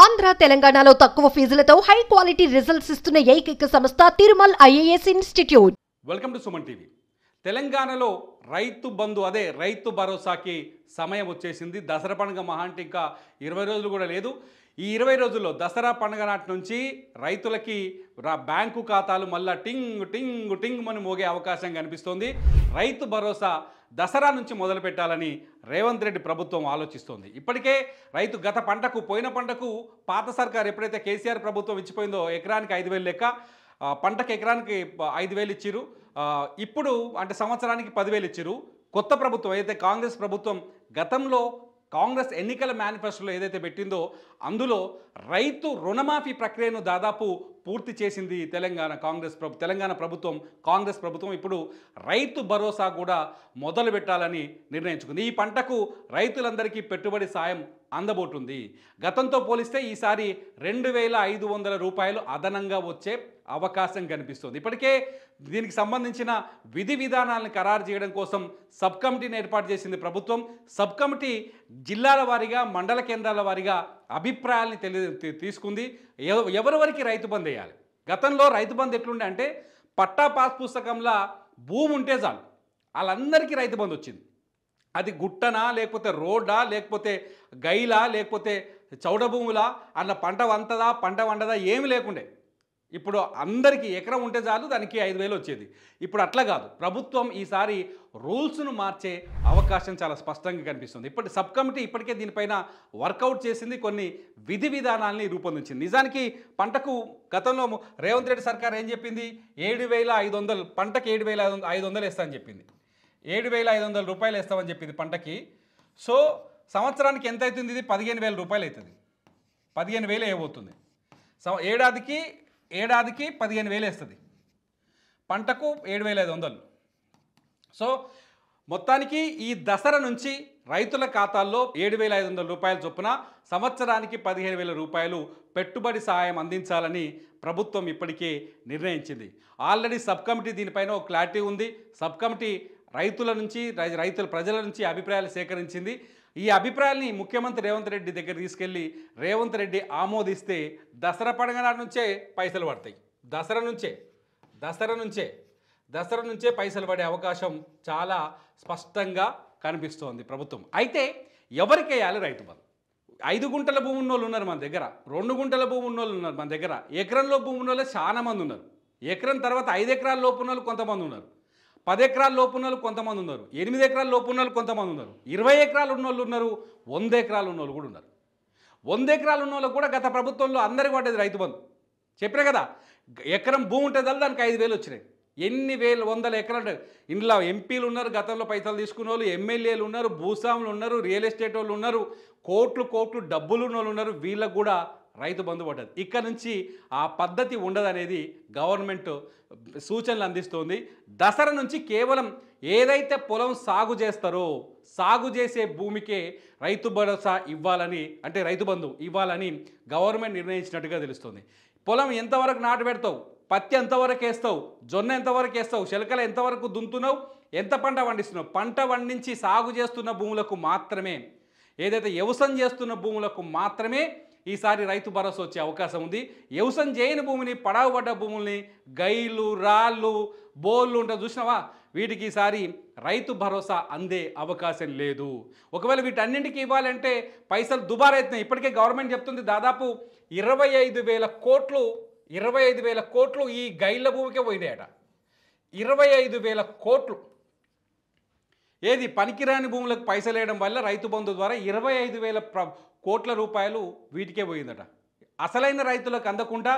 ఆంధ్ర తెలంగాణలో తక్కువ ఫీజులతో high quality results ఇస్తున్న ఏకైక సంస్థ Tirumal IAS institute welcome to Suman TV తెలంగాణలో రైతు బంధు అదే రైతు భరోసాకి సమయం వచ్చేసింది దసరా పండుగ మహా అంటే ఇంకా ఇరవై రోజులు కూడా లేదు ఈ ఇరవై రోజుల్లో దసరా పండుగ నాటి నుంచి రైతులకి బ్యాంకు ఖాతాలు మళ్ళా టింగ్ టింగ్ టింగ్ అని మోగే అవకాశం కనిపిస్తోంది రైతు భరోసా దసరా నుంచి మొదలు పెట్టాలని రేవంత్ రెడ్డి ప్రభుత్వం ఆలోచిస్తోంది ఇప్పటికే రైతు గత పంటకు పోయిన పంటకు పాత సర్కార్ ఎప్పుడైతే కేసీఆర్ ప్రభుత్వం ఇచ్చిపోయిందో ఎకరానికి ఐదు వేలు లెక్క పంటకు ఎకరానికి ఐదు వేలు ఇచ్చిరు ఇప్పుడు అంటే సంవత్సరానికి పదివేలు ఇచ్చిరు కొత్త ప్రభుత్వం అయితే కాంగ్రెస్ ప్రభుత్వం గతంలో కాంగ్రెస్ ఎన్నికల మేనిఫెస్టోలో ఏదైతే పెట్టిందో అందులో రైతు రుణమాఫీ ప్రక్రియను దాదాపు పూర్తి చేసింది తెలంగాణ కాంగ్రెస్ ప్రభు తెలంగాణ ప్రభుత్వం కాంగ్రెస్ ప్రభుత్వం ఇప్పుడు రైతు భరోసా కూడా మొదలు పెట్టాలని నిర్ణయించుకుంది ఈ పంటకు రైతులందరికీ పెట్టుబడి సాయం అందబోతుంది గతంతో పోలిస్తే ఈసారి రెండు వేల ఐదు వందల రూపాయలు అదనంగా వచ్చే అవకాశం కనిపిస్తుంది ఇప్పటికే దీనికి సంబంధించిన విధి విధానాలను ఖరారు చేయడం కోసం సబ్ కమిటీని ఏర్పాటు చేసింది ప్రభుత్వం సబ్ కమిటీ జిల్లాల వారీగా మండల కేంద్రాల వారీగా అభిప్రాయాల్ని తెలి తీసుకుంది ఎవరెవరికి రైతు బంద్ వేయాలి గతంలో రైతు బంద్ ఎట్లుండే అంటే పట్టా పాస్ పుస్తకంలో భూమి ఉంటే చాలు వాళ్ళందరికీ రైతు బంద్ వచ్చింది అది గుట్టనా లేకపోతే రోడ్డా లేకపోతే గైలా లేకపోతే చౌడభూములా అన్న పంట వంతదా పంట వండదా ఏమి లేకుండే ఇప్పుడు అందరికీ ఎకరం ఉంటే చాలు దానికి ఐదు వేలు వచ్చేది ఇప్పుడు అట్లా కాదు ప్రభుత్వం ఈసారి రూల్స్ను మార్చే అవకాశం చాలా స్పష్టంగా కనిపిస్తుంది ఇప్పటి సబ్ కమిటీ ఇప్పటికే దీనిపైన వర్కౌట్ చేసింది కొన్ని విధి విధానాల్ని రూపొందించింది నిజానికి పంటకు గతంలో రేవంత్ రెడ్డి సర్కార్ ఏం చెప్పింది ఏడు వేల ఐదు వందలు పంటకి ఏడు వేల ఐదు వందలు వేస్తామని చెప్పింది ఏడు వేల ఐదు వందల రూపాయలు వేస్తామని చెప్పింది పంటకి సో సంవత్సరానికి ఎంత అవుతుంది ఇది పదిహేను వేల రూపాయలు అవుతుంది పదిహేను వేలు ఏమవుతుంది ఏడాదికి ఏడాదికి పదిహేను వేలు వేస్తుంది పంటకు ఏడు వేల ఐదు వందలు సో మొత్తానికి ఈ దసరా నుంచి రైతుల ఖాతాల్లో ఏడు వేల ఐదు వందల రూపాయల చొప్పున సంవత్సరానికి పదిహేను వేల రూపాయలు పెట్టుబడి సహాయం అందించాలని ప్రభుత్వం ఇప్పటికే నిర్ణయించింది ఆల్రెడీ సబ్ కమిటీ దీనిపైన ఒక క్లారిటీ ఉంది సబ్ కమిటీ రైతుల నుంచి రైతుల ప్రజల నుంచి అభిప్రాయాలు సేకరించింది ఈ అభిప్రాయాల్ని ముఖ్యమంత్రి రేవంత్ రెడ్డి దగ్గర తీసుకెళ్ళి రేవంత్ రెడ్డి ఆమోదిస్తే దసరా పండుగ నుంచే పైసలు పడతాయి దసరా నుంచే దసరా నుంచే దసరా నుంచే పైసలు పడే అవకాశం చాలా స్పష్టంగా కనిపిస్తోంది ప్రభుత్వం అయితే ఎవరికి వేయాలి రైతు బంధు ఐదు గుంటల భూమి ఉన్నోళ్ళు ఉన్నారు మన దగ్గర రెండు గుంటల భూమి ఉన్నోళ్ళు ఉన్నారు మన దగ్గర ఎకరంలో భూమి ఉన్నోళ్ళే చాలా మంది ఉన్నారు ఎకరం తర్వాత ఐదు ఎకరాల లోపు ఉన్నోళ్ళు కొంతమంది ఉన్నారు పది ఎకరాల లోపు ఉన్న వాళ్ళు కొంతమంది ఉన్నారు ఎనిమిది ఎకరాల లోపు ఉన్న వాళ్ళు కొంతమంది ఉన్నారు ఇరవై ఎకరాలు ఉన్న వాళ్ళు ఉన్నారు వంద ఎకరాలు ఉన్న వాళ్ళు కూడా ఉన్నారు వంద ఎకరాలు ఉన్న వాళ్ళు కూడా గత ప్రభుత్వంలో అందరికీ పడ్డది రైతు బంధు చెప్పిన కదా ఎకరం భూమి ఉంటుంది దానికి ఐదు వేలు వచ్చినాయి ఎన్ని వేలు వందల ఎకరాలు ఇంట్లో ఎంపీలు ఉన్నారు గతంలో పైసలు తీసుకున్న వాళ్ళు ఎమ్మెల్యేలు ఉన్నారు భూస్వాములు ఉన్నారు రియల్ ఎస్టేట్ వాళ్ళు ఉన్నారు కోట్లు కోట్లు డబ్బులు ఉన్న వాళ్ళు ఉన్నారు వీళ్ళకు కూడా రైతు బంధు పడ్డది ఇక్కడ నుంచి ఆ పద్ధతి ఉండదనేది గవర్నమెంట్ సూచనలు అందిస్తోంది దసరా నుంచి కేవలం ఏదైతే పొలం సాగు చేస్తారో సాగు చేసే భూమికే రైతు భరోసా ఇవ్వాలని అంటే రైతు బంధు ఇవ్వాలని గవర్నమెంట్ నిర్ణయించినట్టుగా తెలుస్తుంది పొలం ఎంతవరకు నాటు పెడతావు పత్తి ఎంతవరకు వేస్తావు జొన్న ఎంతవరకు వేస్తావు శిలకలు ఎంతవరకు దుంతున్నావు ఎంత పంట పండిస్తున్నావు పంట పండించి సాగు చేస్తున్న భూములకు మాత్రమే ఏదైతే వ్యవసాయం చేస్తున్న భూములకు మాత్రమే ఈసారి రైతు భరోసా వచ్చే అవకాశం ఉంది వ్యవసాయం చేయని భూమిని పడవబడ్డ భూముల్ని గైలు రాళ్ళు బోళ్ళు ఉంటా చూసినావా వీటికి ఈసారి రైతు భరోసా అందే అవకాశం లేదు ఒకవేళ వీటన్నింటికి ఇవ్వాలంటే పైసలు దుబారవుతున్నాయి ఇప్పటికే గవర్నమెంట్ చెప్తుంది దాదాపు ఇరవై ఐదు వేల కోట్లు ఇరవై ఐదు వేల కోట్లు ఈ గైళ్ళ భూమికే పోయినాయట ఇరవై ఐదు వేల కోట్లు ఏది పనికిరాని భూములకు పైసలు వేయడం వల్ల రైతు బంధు ద్వారా ఇరవై ఐదు వేల ప్ర కోట్ల రూపాయలు వీటికే పోయిందట అసలైన రైతులకు అందకుండా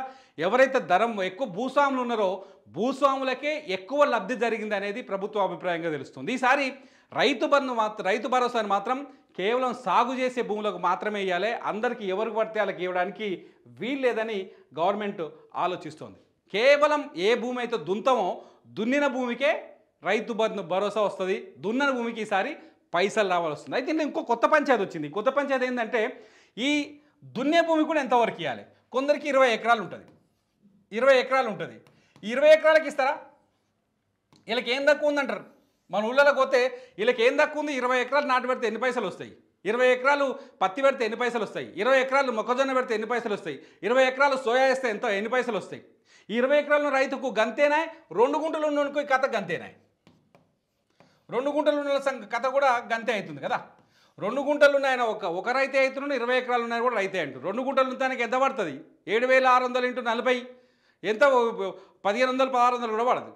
ఎవరైతే ధరం ఎక్కువ భూస్వాములు ఉన్నారో భూస్వాములకే ఎక్కువ లబ్ధి జరిగింది అనేది ప్రభుత్వ అభిప్రాయంగా తెలుస్తుంది ఈసారి రైతు బంధు మాత్రం రైతు భరోసాను మాత్రం కేవలం సాగు చేసే భూములకు మాత్రమే ఇవ్వాలి అందరికీ ఎవరికి పడితే వాళ్ళకి ఇవ్వడానికి వీల్లేదని గవర్నమెంట్ ఆలోచిస్తోంది కేవలం ఏ భూమి అయితే దుంతమో దున్నిన భూమికే రైతు బంధు భరోసా వస్తుంది దున్నని భూమికి ఈసారి పైసలు రావాల్సి వస్తుంది అయితే ఇంకో కొత్త పంచాయతీ వచ్చింది కొత్త పంచాయతీ ఏంటంటే ఈ దున్నే భూమి కూడా ఎంతవరకు ఇవ్వాలి కొందరికి ఇరవై ఎకరాలు ఉంటుంది ఇరవై ఎకరాలు ఉంటుంది ఇరవై ఎకరాలకి ఇస్తారా వీళ్ళకి ఏం తక్కువ ఉందంటారు మన ఊళ్ళలోకి పోతే వీళ్ళకి ఏం తక్కువ ఉంది ఇరవై ఎకరాలు నాటు పెడితే ఎన్ని పైసలు వస్తాయి ఇరవై ఎకరాలు పత్తి పెడితే ఎన్ని పైసలు వస్తాయి ఇరవై ఎకరాలు మొక్కజొన్న పెడితే ఎన్ని పైసలు వస్తాయి ఇరవై ఎకరాలు సోయా వేస్తే ఎంత ఎన్ని పైసలు వస్తాయి ఇరవై ఎకరాలను రైతుకు గంతేనాయి రెండు గుంటలు నూనుకు కథ గంతేనాయి రెండు గుంటలు ఉన్న సంఘ కథ కూడా గంతే అవుతుంది కదా రెండు గుంటలు ఉన్నాయని ఒక ఒక రైతే అవుతున్నాడు ఇరవై ఎకరాలు ఉన్నాయని కూడా రైతే అంటారు రెండు గుంటలు ఉంటానికి ఎంత పడుతుంది ఏడు వేల ఆరు వందలు ఇంటూ నలభై ఎంత పదిహేను వందలు పదహారు వందలు కూడా పడదు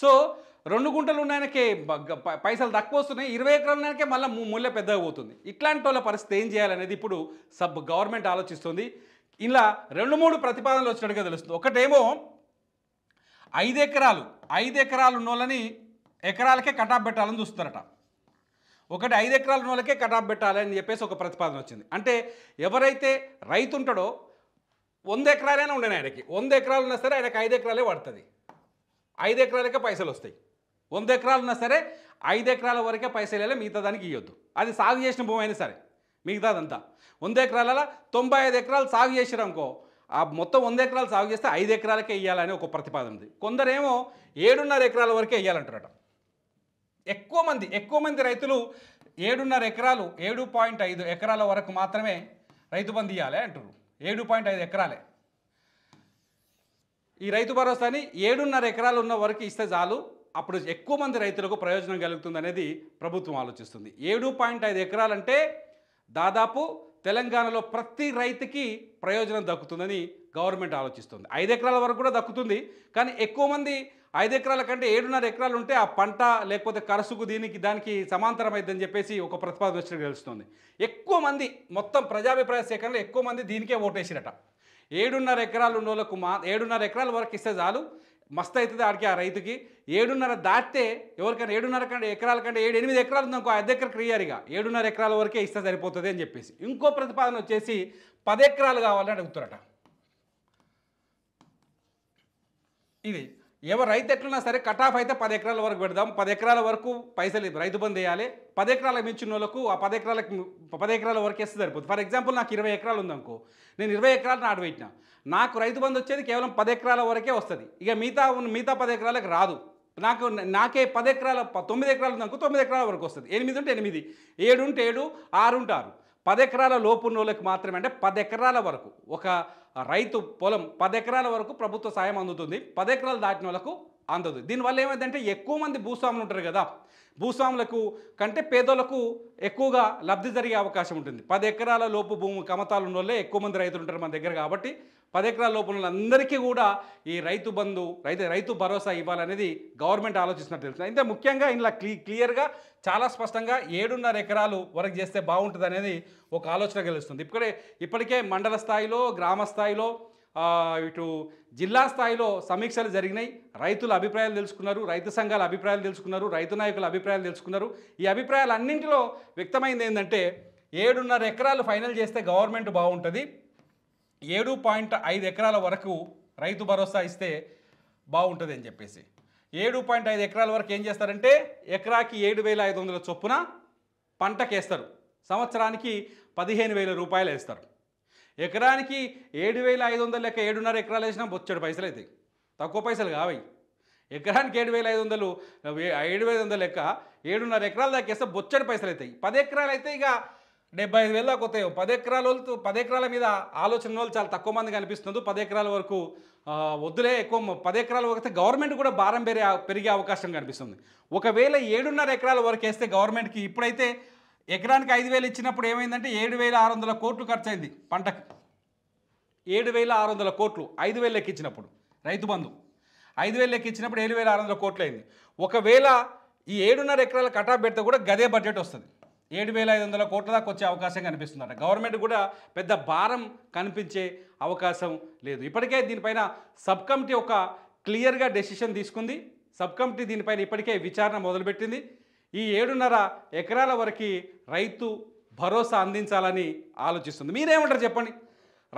సో రెండు గుంటలు ఉన్నాయనకే పైసలు తక్కువ వస్తున్నాయి ఇరవై ఎకరాలు ఉన్నాయనకే మళ్ళీ మూల్య పెద్దగా పోతుంది ఇట్లాంటి వాళ్ళ పరిస్థితి ఏం చేయాలనేది ఇప్పుడు సబ్ గవర్నమెంట్ ఆలోచిస్తుంది ఇలా రెండు మూడు ప్రతిపాదనలు వచ్చినట్టుగా తెలుస్తుంది ఒకటేమో ఐదు ఎకరాలు ఐదు ఎకరాలు ఉన్న వాళ్ళని ఎకరాలకే కటాఫ్ పెట్టాలని చూస్తున్నారట ఒకటి ఐదు ఎకరాల వాళ్ళకే కటాఫ్ పెట్టాలని చెప్పేసి ఒక ప్రతిపాదన వచ్చింది అంటే ఎవరైతే రైతు ఉంటాడో వంద ఎకరాలైనా ఉండను ఆయనకి వంద ఎకరాలు ఉన్నా సరే ఆయనకు ఐదు ఎకరాలే పడుతుంది ఐదు ఎకరాలకే పైసలు వస్తాయి వంద ఎకరాలు ఉన్నా సరే ఐదు ఎకరాల వరకే పైసలు వెళ్ళి మిగతా దానికి ఇవ్వద్దు అది సాగు చేసిన భూమి అయినా సరే మిగతాదంతా వంద ఎకరాల తొంభై ఐదు ఎకరాలు సాగు చేసిరనుకో ఆ మొత్తం వంద ఎకరాలు సాగు చేస్తే ఐదు ఎకరాలకే ఇవ్వాలని ఒక ప్రతిపాదన ఉంది కొందరేమో ఏడున్నర ఎకరాల వరకే వేయాలంటారట ఎక్కువ మంది ఎక్కువ మంది రైతులు ఏడున్నర ఎకరాలు ఏడు పాయింట్ ఐదు ఎకరాల వరకు మాత్రమే రైతు బంధు ఇవ్వాలి అంటారు ఏడు పాయింట్ ఐదు ఎకరాలే ఈ రైతు భరోసాని ఏడున్నర ఎకరాలు ఉన్న వరకు ఇస్తే చాలు అప్పుడు ఎక్కువ మంది రైతులకు ప్రయోజనం కలుగుతుంది అనేది ప్రభుత్వం ఆలోచిస్తుంది ఏడు పాయింట్ ఐదు ఎకరాలంటే దాదాపు తెలంగాణలో ప్రతి రైతుకి ప్రయోజనం దక్కుతుందని గవర్నమెంట్ ఆలోచిస్తుంది ఐదు ఎకరాల వరకు కూడా దక్కుతుంది కానీ ఎక్కువ మంది ఐదు ఎకరాల కంటే ఏడున్నర ఎకరాలు ఉంటే ఆ పంట లేకపోతే కరసుకు దీనికి దానికి సమాంతరమైందని చెప్పేసి ఒక ప్రతిపాదన వచ్చినట్టు తెలుస్తుంది ఎక్కువ మంది మొత్తం ప్రజాభిప్రాయ సేకరణలో ఎక్కువ మంది దీనికే ఓటేసిరట ఏడున్నర ఎకరాలు ఉన్న వాళ్ళకు మా ఏడున్నర ఎకరాల వరకు ఇస్తే చాలు మస్తు అవుతుంది ఆడికి ఆ రైతుకి ఏడున్నర దాటితే ఎవరికైనా ఏడున్నర కంటే ఎకరాల కంటే ఏడు ఎనిమిది ఎకరాలు ఉందనుకో ఐదు ఎకర క్రియారిగా ఏడున్నర ఎకరాల వరకే ఇస్తే సరిపోతుంది అని చెప్పేసి ఇంకో ప్రతిపాదన వచ్చేసి పది ఎకరాలు కావాలని అడుగుతారట ఇది ఎవరు రైతు ఎట్లున్నా సరే కటాఫ్ అయితే పది ఎకరాల వరకు పెడదాం పది ఎకరాల వరకు పైసలు రైతు బంద్ వేయాలి పది ఎకరాలకు మించిన వాళ్ళకు ఆ పది ఎకరాలకి పది ఎకరాల వరకు వేస్తే సరిపోతుంది ఫర్ ఎగ్జాంపుల్ నాకు ఇరవై ఎకరాలు ఉందనుకో నేను ఇరవై ఎకరాలు నాటు పెట్టిన నాకు రైతు బంధు వచ్చేది కేవలం పది ఎకరాల వరకే వస్తుంది ఇక మిగతా ఉన్న మిగతా పది ఎకరాలకు రాదు నాకు నాకే పది ఎకరాల తొమ్మిది ఎకరాలు ఉందనుకో తొమ్మిది ఎకరాల వరకు వస్తుంది ఎనిమిది ఉంటే ఎనిమిది ఏడు ఉంటే ఏడు ఆరు ఉంటే ఆరు పది ఎకరాల నోళ్ళకి మాత్రమే అంటే పది ఎకరాల వరకు ఒక రైతు పొలం పది ఎకరాల వరకు ప్రభుత్వ సాయం అందుతుంది పది ఎకరాలు దాటిన వాళ్ళకు అందదు దీనివల్ల ఏమైందంటే ఎక్కువ మంది భూస్వాములు ఉంటారు కదా భూస్వాములకు కంటే పేదోళ్లకు ఎక్కువగా లబ్ధి జరిగే అవకాశం ఉంటుంది పది ఎకరాల లోపు భూమి కమతాలు ఉన్న వాళ్ళే ఎక్కువ మంది రైతులు ఉంటారు మన దగ్గర కాబట్టి పది ఎకరాల లోపల అందరికీ కూడా ఈ రైతు బంధు రైతు రైతు భరోసా ఇవ్వాలనేది గవర్నమెంట్ ఆలోచిస్తున్నట్టు తెలుస్తుంది అయితే ముఖ్యంగా ఇంట్లో క్లీ క్లియర్గా చాలా స్పష్టంగా ఏడున్నర ఎకరాలు వరకు చేస్తే బాగుంటుంది అనేది ఒక ఆలోచన కలుస్తుంది ఇప్పుడే ఇప్పటికే మండల స్థాయిలో గ్రామ స్థాయిలో ఇటు జిల్లా స్థాయిలో సమీక్షలు జరిగినాయి రైతుల అభిప్రాయాలు తెలుసుకున్నారు రైతు సంఘాల అభిప్రాయాలు తెలుసుకున్నారు రైతు నాయకుల అభిప్రాయాలు తెలుసుకున్నారు ఈ అభిప్రాయాలు అన్నింటిలో వ్యక్తమైంది ఏంటంటే ఏడున్నర ఎకరాలు ఫైనల్ చేస్తే గవర్నమెంట్ బాగుంటుంది ఏడు పాయింట్ ఐదు ఎకరాల వరకు రైతు భరోసా ఇస్తే బాగుంటుంది అని చెప్పేసి ఏడు పాయింట్ ఐదు ఎకరాల వరకు ఏం చేస్తారంటే ఎకరాకి ఏడు వేల ఐదు వందల చొప్పున పంటకేస్తారు సంవత్సరానికి పదిహేను వేల రూపాయలు వేస్తారు ఎకరానికి ఏడు వేల ఐదు వందల లెక్క ఏడున్నర ఎకరాలు వేసినా బొచ్చడు పైసలు అయితే తక్కువ పైసలు కావాయి ఎకరానికి ఏడు వేల ఐదు వందలు ఏడు వేల వందల లెక్క ఏడున్నర ఎకరాల దాకా వేస్తే బొచ్చడి పైసలు అవుతాయి పది ఎకరాలు అయితే ఇక డెబ్బై ఐదు వేల దాకా వస్తాయో పది ఎకరాల వాళ్ళు పది ఎకరాల మీద ఆలోచన వాళ్ళు చాలా తక్కువ మంది కనిపిస్తుంది పది ఎకరాల వరకు వద్దులే ఎక్కువ పది ఎకరాల వరకు గవర్నమెంట్ కూడా భారం పెరిగే పెరిగే అవకాశం కనిపిస్తుంది ఒకవేళ ఏడున్నర ఎకరాల వరకు వేస్తే గవర్నమెంట్కి ఇప్పుడైతే ఎకరానికి ఐదు వేలు ఇచ్చినప్పుడు ఏమైందంటే ఏడు వేల ఆరు వందల కోట్లు ఖర్చు అయింది పంటకు ఏడు వేల ఆరు వందల కోట్లు ఐదు వేలు లెక్కించినప్పుడు రైతు బంధు ఐదు వేలు లెక్కించినప్పుడు ఏడు వేల ఆరు వందల కోట్లు అయింది ఒకవేళ ఈ ఏడున్నర ఎకరాల కటా పెడితే కూడా గదే బడ్జెట్ వస్తుంది ఏడు వేల ఐదు వందల కోట్ల దాకా వచ్చే అవకాశం కనిపిస్తుందట గవర్నమెంట్ కూడా పెద్ద భారం కనిపించే అవకాశం లేదు ఇప్పటికే దీనిపైన సబ్ కమిటీ ఒక క్లియర్గా డెసిషన్ తీసుకుంది సబ్ కమిటీ దీనిపైన ఇప్పటికే విచారణ మొదలుపెట్టింది ఈ ఏడున్నర ఎకరాల వరకు రైతు భరోసా అందించాలని ఆలోచిస్తుంది మీరేమంటారు చెప్పండి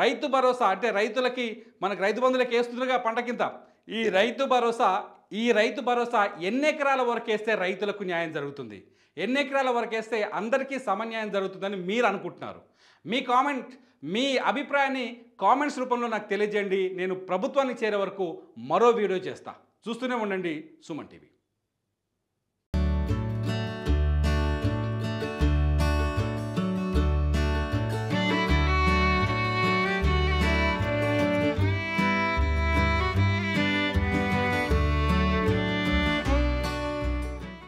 రైతు భరోసా అంటే రైతులకి మనకు రైతు బంధులకి వేస్తుండగా పంట కింద ఈ రైతు భరోసా ఈ రైతు భరోసా ఎన్ని ఎకరాల వరకు వేస్తే రైతులకు న్యాయం జరుగుతుంది ఎన్ని ఎకరాల వరకు వేస్తే అందరికీ సమన్యాయం జరుగుతుందని మీరు అనుకుంటున్నారు మీ కామెంట్ మీ అభిప్రాయాన్ని కామెంట్స్ రూపంలో నాకు తెలియజేయండి నేను ప్రభుత్వానికి చేరే వరకు మరో వీడియో చేస్తా చూస్తూనే ఉండండి సుమన్ టీవీ